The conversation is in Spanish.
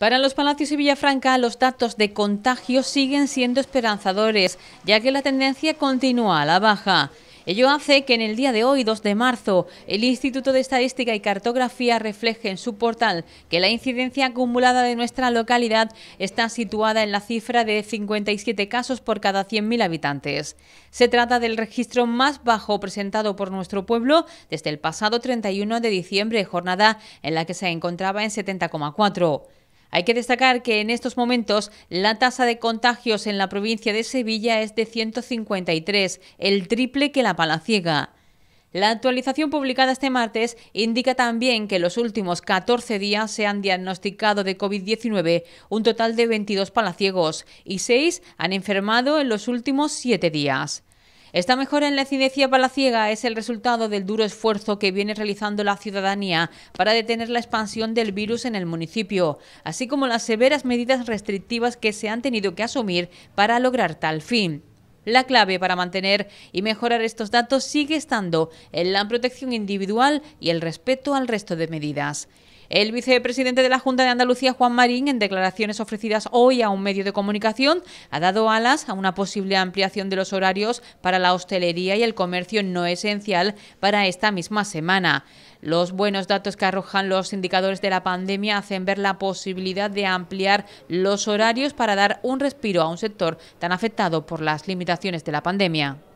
Para los Palacios y Villafranca, los datos de contagio siguen siendo esperanzadores, ya que la tendencia continúa a la baja. Ello hace que en el día de hoy, 2 de marzo, el Instituto de Estadística y Cartografía refleje en su portal que la incidencia acumulada de nuestra localidad está situada en la cifra de 57 casos por cada 100.000 habitantes. Se trata del registro más bajo presentado por nuestro pueblo desde el pasado 31 de diciembre, jornada en la que se encontraba en 70,4. Hay que destacar que en estos momentos la tasa de contagios en la provincia de Sevilla es de 153, el triple que la palaciega. La actualización publicada este martes indica también que en los últimos 14 días se han diagnosticado de COVID-19 un total de 22 palaciegos y 6 han enfermado en los últimos 7 días. Esta mejora en la incidencia palaciega es el resultado del duro esfuerzo que viene realizando la ciudadanía para detener la expansión del virus en el municipio, así como las severas medidas restrictivas que se han tenido que asumir para lograr tal fin. La clave para mantener y mejorar estos datos sigue estando en la protección individual y el respeto al resto de medidas. El vicepresidente de la Junta de Andalucía, Juan Marín, en declaraciones ofrecidas hoy a un medio de comunicación, ha dado alas a una posible ampliación de los horarios para la hostelería y el comercio no esencial para esta misma semana. Los buenos datos que arrojan los indicadores de la pandemia hacen ver la posibilidad de ampliar los horarios para dar un respiro a un sector tan afectado por las limitaciones de la pandemia.